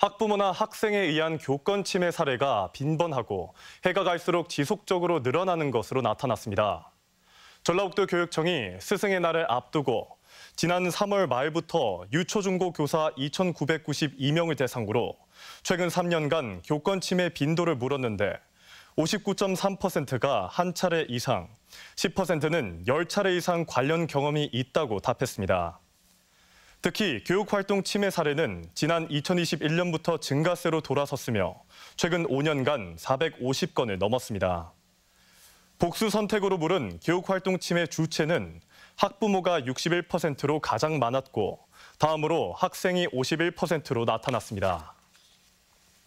학부모나 학생에 의한 교권 침해 사례가 빈번하고 해가 갈수록 지속적으로 늘어나는 것으로 나타났습니다. 전라북도 교육청이 스승의 날을 앞두고 지난 3월 말부터 유초중고 교사 2,992명을 대상으로 최근 3년간 교권 침해 빈도를 물었는데 59.3%가 한 차례 이상, 10%는 10차례 이상 관련 경험이 있다고 답했습니다. 특히 교육활동 침해 사례는 지난 2021년부터 증가세로 돌아섰으며 최근 5년간 450건을 넘었습니다. 복수 선택으로 부른 교육활동 침해 주체는 학부모가 61%로 가장 많았고 다음으로 학생이 51%로 나타났습니다.